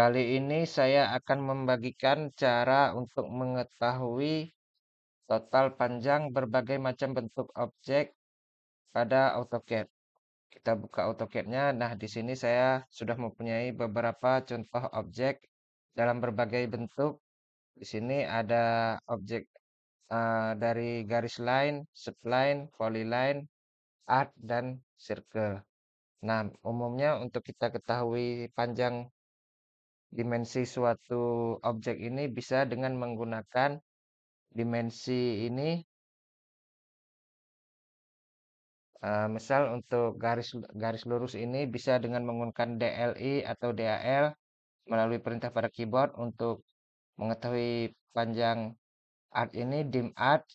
Kali ini saya akan membagikan cara untuk mengetahui total panjang berbagai macam bentuk objek pada AutoCAD. Kita buka AutoCAD-nya. Nah, di sini saya sudah mempunyai beberapa contoh objek dalam berbagai bentuk. Di sini ada objek uh, dari garis line, subline, polyline, art, dan circle. Nah, umumnya untuk kita ketahui panjang Dimensi suatu objek ini bisa dengan menggunakan dimensi ini uh, misal untuk garis garis lurus ini bisa dengan menggunakan DLI atau DAL melalui perintah pada keyboard untuk mengetahui panjang art ini, dim art,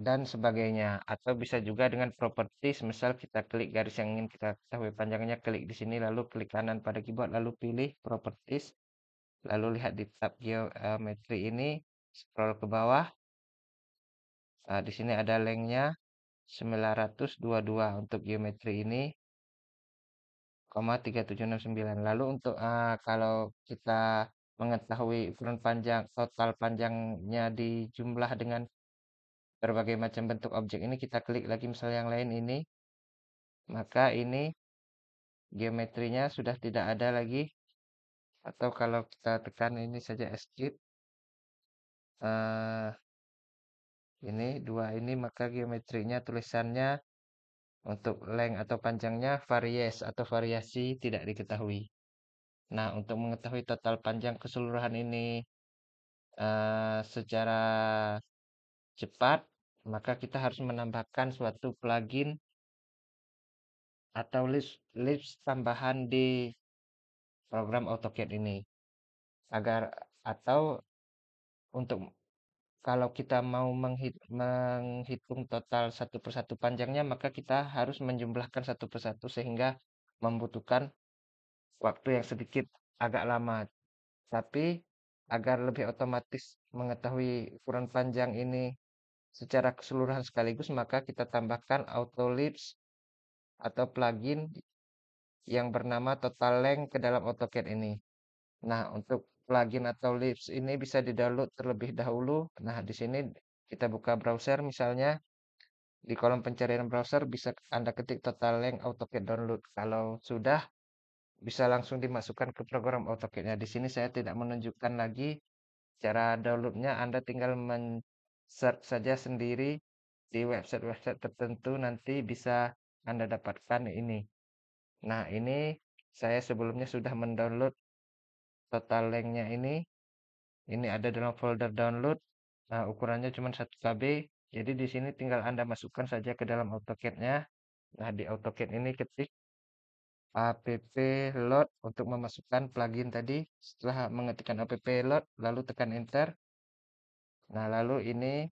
dan sebagainya. Atau bisa juga dengan properties misal kita klik garis yang ingin kita ketahui panjangnya, klik di sini, lalu klik kanan pada keyboard, lalu pilih properties lalu lihat di tab geometri eh, ini, scroll ke bawah. Nah, di sini ada lengnya 922 untuk geometri ini, 3769. Lalu untuk uh, kalau kita mengetahui ukuran panjang total panjangnya di jumlah dengan berbagai macam bentuk objek ini kita klik lagi misal yang lain ini maka ini geometrinya sudah tidak ada lagi atau kalau kita tekan ini saja escape uh, ini dua ini maka geometrinya tulisannya untuk length atau panjangnya varies atau variasi tidak diketahui nah untuk mengetahui total panjang keseluruhan ini uh, secara cepat maka kita harus menambahkan suatu plugin atau list, list tambahan di program AutoCAD ini agar atau untuk kalau kita mau menghitung total satu persatu panjangnya maka kita harus menjumlahkan satu persatu sehingga membutuhkan waktu yang sedikit agak lama tapi agar lebih otomatis mengetahui ukuran panjang ini secara keseluruhan sekaligus maka kita tambahkan auto lips atau plugin yang bernama Total Length ke dalam AutoCAD ini. Nah, untuk plugin atau libs ini bisa didownload terlebih dahulu. Nah, di sini kita buka browser misalnya di kolom pencarian browser bisa Anda ketik total length AutoCAD download. Kalau sudah bisa langsung dimasukkan ke program AutoCAD. Nah, di sini saya tidak menunjukkan lagi cara downloadnya. Anda tinggal men search saja sendiri di website-website tertentu nanti bisa Anda dapatkan ini. Nah, ini saya sebelumnya sudah mendownload total length ini. Ini ada dalam folder download. Nah, ukurannya cuma 1 KB. Jadi di sini tinggal Anda masukkan saja ke dalam AutoCAD-nya. Nah, di AutoCAD ini ketik app load untuk memasukkan plugin tadi. Setelah mengetikkan app load, lalu tekan enter. Nah, lalu ini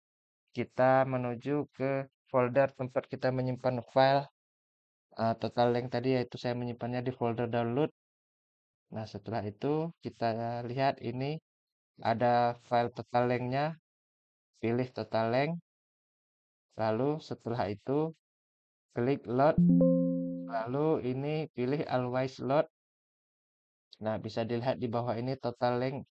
kita menuju ke folder tempat kita menyimpan file uh, total length tadi yaitu saya menyimpannya di folder download nah setelah itu kita lihat ini ada file total length-nya pilih total length lalu setelah itu klik load lalu ini pilih always load nah bisa dilihat di bawah ini total length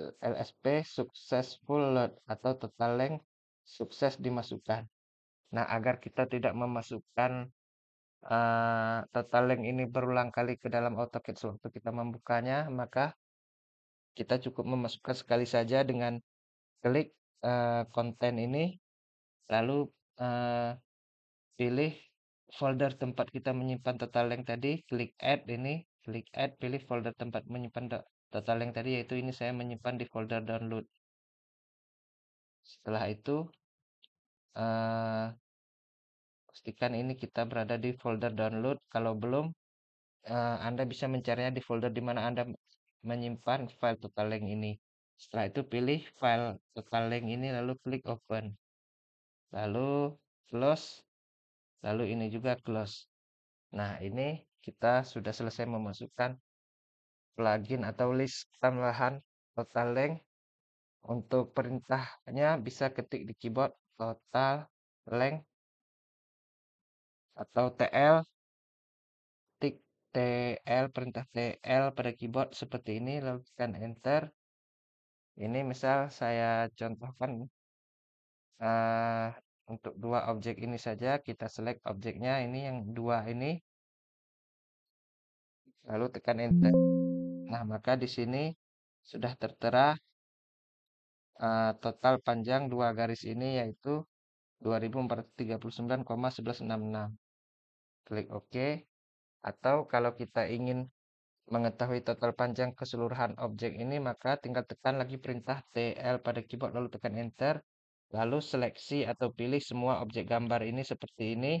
eh, LSP successful load atau total length sukses dimasukkan. Nah, agar kita tidak memasukkan uh, total length ini berulang kali ke dalam AutoCAD sewaktu kita membukanya, maka kita cukup memasukkan sekali saja dengan klik uh, konten ini, lalu uh, pilih folder tempat kita menyimpan total length tadi, klik add ini, klik add, pilih folder tempat menyimpan total length tadi, yaitu ini saya menyimpan di folder download. Setelah itu, uh, pastikan ini kita berada di folder download kalau belum uh, Anda bisa mencarinya di folder di mana Anda menyimpan file total link ini setelah itu pilih file total link ini lalu klik open lalu close lalu ini juga close nah ini kita sudah selesai memasukkan plugin atau list tambahan total link untuk perintahnya bisa ketik di keyboard total length atau TL tik TL perintah TL pada keyboard seperti ini lalu tekan enter ini misal saya contohkan uh, untuk dua objek ini saja kita select objeknya ini yang dua ini lalu tekan enter nah maka di sini sudah tertera uh, total panjang dua garis ini yaitu 2439,1166 klik OK. Atau kalau kita ingin mengetahui total panjang keseluruhan objek ini, maka tinggal tekan lagi perintah TL pada keyboard, lalu tekan Enter. Lalu seleksi atau pilih semua objek gambar ini seperti ini.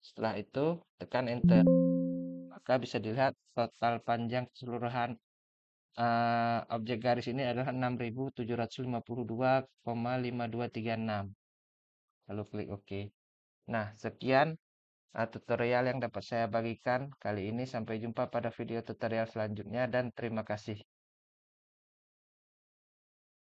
Setelah itu, tekan Enter. Maka bisa dilihat total panjang keseluruhan uh, objek garis ini adalah 6752,5236. Lalu klik OK. Nah, sekian eh, tutorial yang dapat saya bagikan kali ini. Sampai jumpa pada video tutorial selanjutnya dan terima kasih.